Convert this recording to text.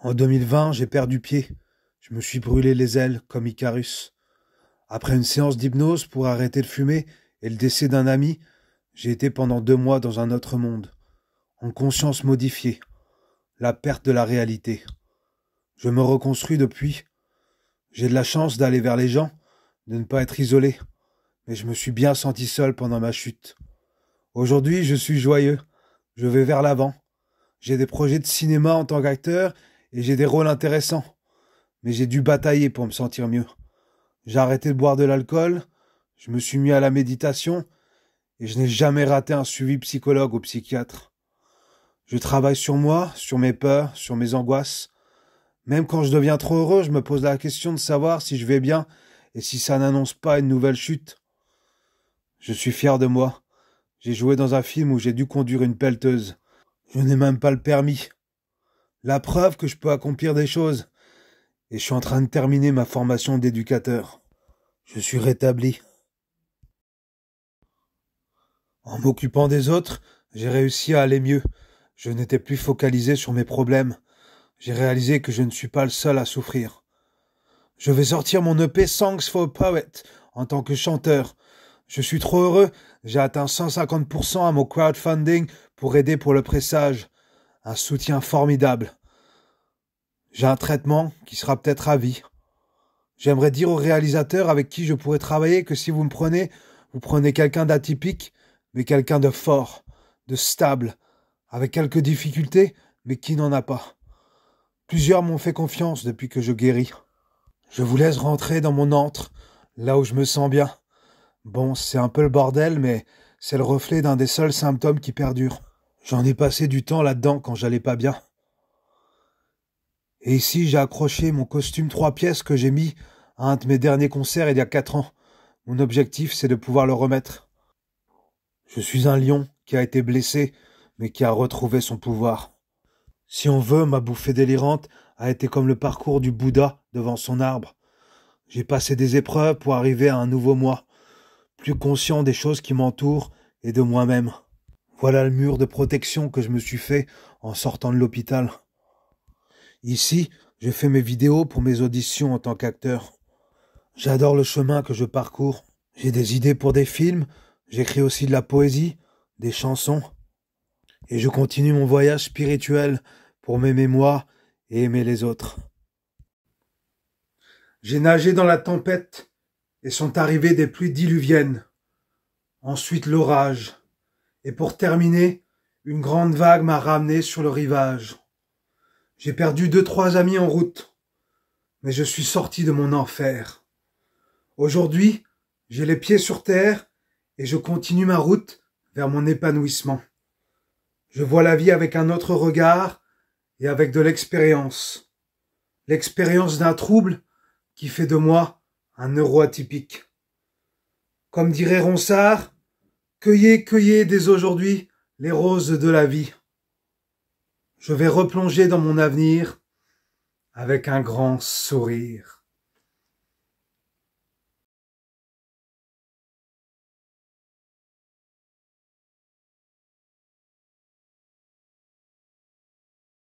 En 2020, j'ai perdu pied. Je me suis brûlé les ailes comme Icarus. Après une séance d'hypnose pour arrêter de fumer et le décès d'un ami, j'ai été pendant deux mois dans un autre monde, en conscience modifiée, la perte de la réalité. Je me reconstruis depuis. J'ai de la chance d'aller vers les gens, de ne pas être isolé, mais je me suis bien senti seul pendant ma chute. Aujourd'hui, je suis joyeux. Je vais vers l'avant. J'ai des projets de cinéma en tant qu'acteur et j'ai des rôles intéressants. Mais j'ai dû batailler pour me sentir mieux. J'ai arrêté de boire de l'alcool, je me suis mis à la méditation, et je n'ai jamais raté un suivi psychologue ou psychiatre. Je travaille sur moi, sur mes peurs, sur mes angoisses. Même quand je deviens trop heureux, je me pose la question de savoir si je vais bien et si ça n'annonce pas une nouvelle chute. Je suis fier de moi. J'ai joué dans un film où j'ai dû conduire une pelleteuse. Je n'ai même pas le permis la preuve que je peux accomplir des choses. Et je suis en train de terminer ma formation d'éducateur. Je suis rétabli. En m'occupant des autres, j'ai réussi à aller mieux. Je n'étais plus focalisé sur mes problèmes. J'ai réalisé que je ne suis pas le seul à souffrir. Je vais sortir mon EP Songs for Poet en tant que chanteur. Je suis trop heureux. J'ai atteint 150% à mon crowdfunding pour aider pour le pressage un soutien formidable. J'ai un traitement qui sera peut-être à vie. J'aimerais dire au réalisateur avec qui je pourrais travailler que si vous me prenez, vous prenez quelqu'un d'atypique, mais quelqu'un de fort, de stable, avec quelques difficultés, mais qui n'en a pas. Plusieurs m'ont fait confiance depuis que je guéris. Je vous laisse rentrer dans mon antre, là où je me sens bien. Bon, c'est un peu le bordel, mais c'est le reflet d'un des seuls symptômes qui perdurent. J'en ai passé du temps là-dedans quand j'allais pas bien. Et ici, j'ai accroché mon costume trois pièces que j'ai mis à un de mes derniers concerts il y a quatre ans. Mon objectif, c'est de pouvoir le remettre. Je suis un lion qui a été blessé, mais qui a retrouvé son pouvoir. Si on veut, ma bouffée délirante a été comme le parcours du Bouddha devant son arbre. J'ai passé des épreuves pour arriver à un nouveau moi, plus conscient des choses qui m'entourent et de moi-même. Voilà le mur de protection que je me suis fait en sortant de l'hôpital. Ici, je fais mes vidéos pour mes auditions en tant qu'acteur. J'adore le chemin que je parcours. J'ai des idées pour des films, j'écris aussi de la poésie, des chansons. Et je continue mon voyage spirituel pour m'aimer moi et aimer les autres. J'ai nagé dans la tempête et sont arrivées des pluies diluviennes. Ensuite l'orage. Et pour terminer, une grande vague m'a ramené sur le rivage. J'ai perdu deux trois amis en route, mais je suis sorti de mon enfer. Aujourd'hui, j'ai les pieds sur terre et je continue ma route vers mon épanouissement. Je vois la vie avec un autre regard et avec de l'expérience. L'expérience d'un trouble qui fait de moi un neuro atypique. Comme dirait Ronsard, Cueillez, cueillez dès aujourd'hui les roses de la vie. Je vais replonger dans mon avenir avec un grand sourire.